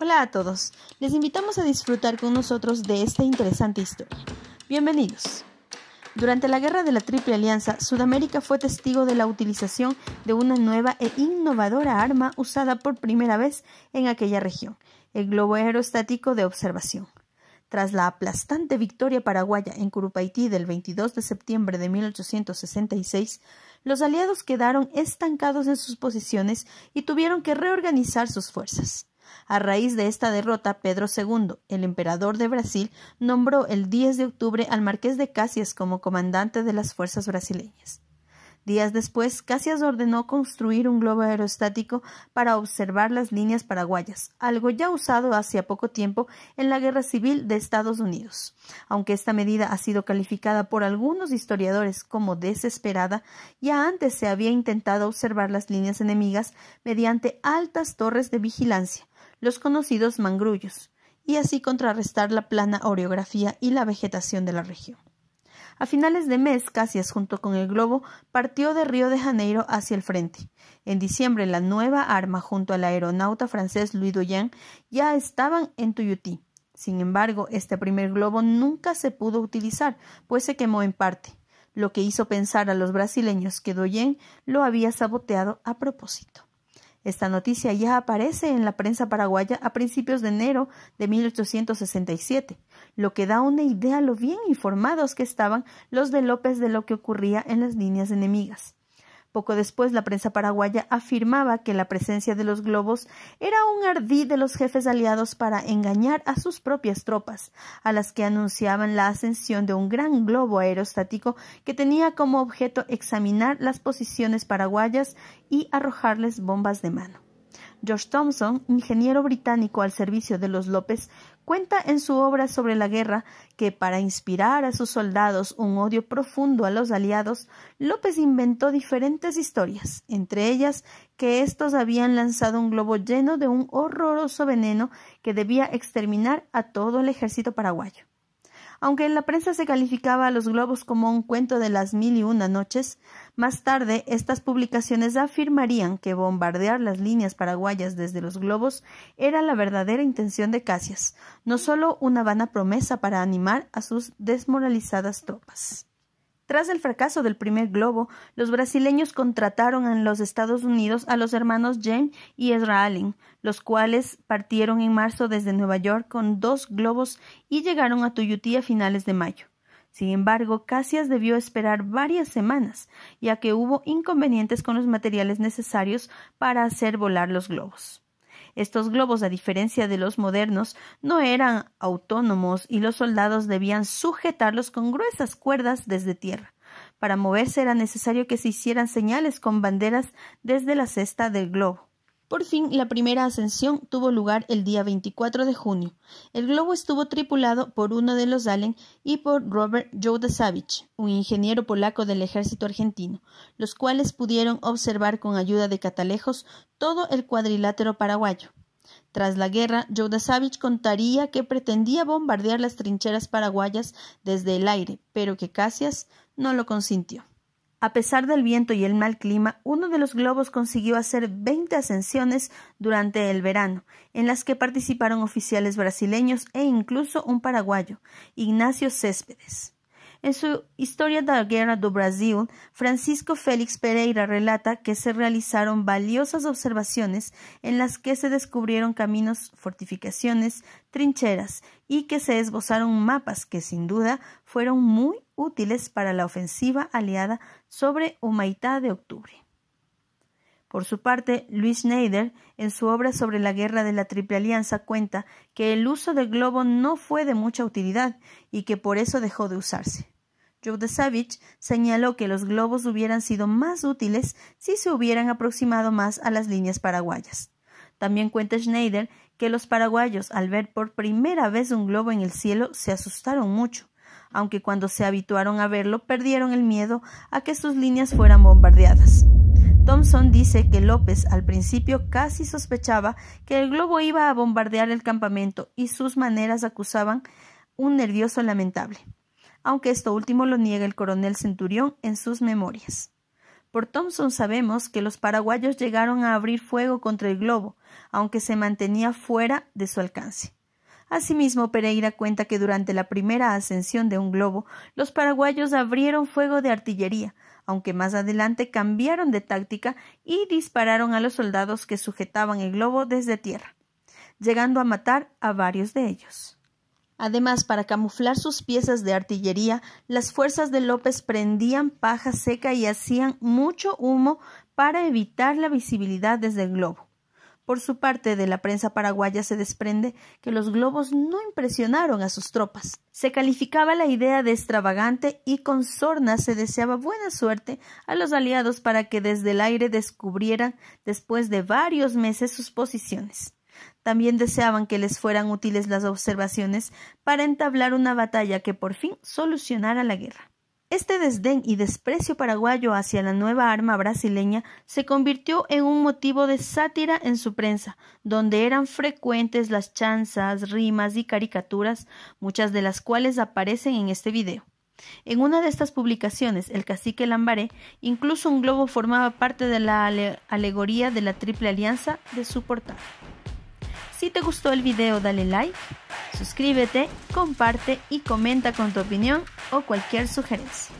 Hola a todos, les invitamos a disfrutar con nosotros de esta interesante historia. Bienvenidos. Durante la Guerra de la Triple Alianza, Sudamérica fue testigo de la utilización de una nueva e innovadora arma usada por primera vez en aquella región, el globo aerostático de observación. Tras la aplastante victoria paraguaya en Curupaití del 22 de septiembre de 1866, los aliados quedaron estancados en sus posiciones y tuvieron que reorganizar sus fuerzas. A raíz de esta derrota, Pedro II, el emperador de Brasil, nombró el 10 de octubre al marqués de Casias como comandante de las fuerzas brasileñas. Días después, Casias ordenó construir un globo aerostático para observar las líneas paraguayas, algo ya usado hacía poco tiempo en la Guerra Civil de Estados Unidos. Aunque esta medida ha sido calificada por algunos historiadores como desesperada, ya antes se había intentado observar las líneas enemigas mediante altas torres de vigilancia, los conocidos mangrullos, y así contrarrestar la plana orografía y la vegetación de la región. A finales de mes, Casias, junto con el globo, partió de Río de Janeiro hacia el frente. En diciembre, la nueva arma, junto al aeronauta francés Louis Doyen, ya estaban en Tuyuti. Sin embargo, este primer globo nunca se pudo utilizar, pues se quemó en parte, lo que hizo pensar a los brasileños que Doyen lo había saboteado a propósito. Esta noticia ya aparece en la prensa paraguaya a principios de enero de 1867, lo que da una idea lo bien informados que estaban los de López de lo que ocurría en las líneas enemigas. Poco después, la prensa paraguaya afirmaba que la presencia de los globos era un ardí de los jefes aliados para engañar a sus propias tropas, a las que anunciaban la ascensión de un gran globo aerostático que tenía como objeto examinar las posiciones paraguayas y arrojarles bombas de mano. George Thompson, ingeniero británico al servicio de los López, cuenta en su obra sobre la guerra que para inspirar a sus soldados un odio profundo a los aliados, López inventó diferentes historias, entre ellas que estos habían lanzado un globo lleno de un horroroso veneno que debía exterminar a todo el ejército paraguayo. Aunque en la prensa se calificaba a los globos como un cuento de las mil y una noches, más tarde estas publicaciones afirmarían que bombardear las líneas paraguayas desde los globos era la verdadera intención de Casias, no solo una vana promesa para animar a sus desmoralizadas tropas. Tras el fracaso del primer globo, los brasileños contrataron en los Estados Unidos a los hermanos James y Ezra Allen, los cuales partieron en marzo desde Nueva York con dos globos y llegaron a Tuyutí a finales de mayo. Sin embargo, Casias debió esperar varias semanas, ya que hubo inconvenientes con los materiales necesarios para hacer volar los globos. Estos globos, a diferencia de los modernos, no eran autónomos y los soldados debían sujetarlos con gruesas cuerdas desde tierra. Para moverse era necesario que se hicieran señales con banderas desde la cesta del globo. Por fin, la primera ascensión tuvo lugar el día 24 de junio. El globo estuvo tripulado por uno de los Allen y por Robert Jodasavich, un ingeniero polaco del ejército argentino, los cuales pudieron observar con ayuda de catalejos todo el cuadrilátero paraguayo. Tras la guerra, Jodasavich contaría que pretendía bombardear las trincheras paraguayas desde el aire, pero que Casias no lo consintió. A pesar del viento y el mal clima, uno de los globos consiguió hacer 20 ascensiones durante el verano, en las que participaron oficiales brasileños e incluso un paraguayo, Ignacio Céspedes. En su Historia de la Guerra do Brasil, Francisco Félix Pereira relata que se realizaron valiosas observaciones en las que se descubrieron caminos, fortificaciones, trincheras y que se esbozaron mapas que sin duda fueron muy útiles para la ofensiva aliada sobre Humaitá de octubre. Por su parte, Luis Schneider, en su obra sobre la guerra de la Triple Alianza, cuenta que el uso del globo no fue de mucha utilidad y que por eso dejó de usarse. Joe Savage señaló que los globos hubieran sido más útiles si se hubieran aproximado más a las líneas paraguayas. También cuenta Schneider que los paraguayos, al ver por primera vez un globo en el cielo, se asustaron mucho, aunque cuando se habituaron a verlo perdieron el miedo a que sus líneas fueran bombardeadas. Thompson dice que López al principio casi sospechaba que el globo iba a bombardear el campamento y sus maneras acusaban un nervioso lamentable, aunque esto último lo niega el coronel Centurión en sus memorias. Por Thompson sabemos que los paraguayos llegaron a abrir fuego contra el globo, aunque se mantenía fuera de su alcance. Asimismo, Pereira cuenta que durante la primera ascensión de un globo, los paraguayos abrieron fuego de artillería, aunque más adelante cambiaron de táctica y dispararon a los soldados que sujetaban el globo desde tierra, llegando a matar a varios de ellos. Además, para camuflar sus piezas de artillería, las fuerzas de López prendían paja seca y hacían mucho humo para evitar la visibilidad desde el globo. Por su parte, de la prensa paraguaya se desprende que los globos no impresionaron a sus tropas. Se calificaba la idea de extravagante y con sorna se deseaba buena suerte a los aliados para que desde el aire descubrieran después de varios meses sus posiciones. También deseaban que les fueran útiles las observaciones para entablar una batalla que por fin solucionara la guerra. Este desdén y desprecio paraguayo hacia la nueva arma brasileña se convirtió en un motivo de sátira en su prensa, donde eran frecuentes las chanzas, rimas y caricaturas, muchas de las cuales aparecen en este video. En una de estas publicaciones, el cacique Lambaré, incluso un globo formaba parte de la alegoría de la Triple Alianza de su portada. Si te gustó el video dale like, suscríbete, comparte y comenta con tu opinión o cualquier sugerencia.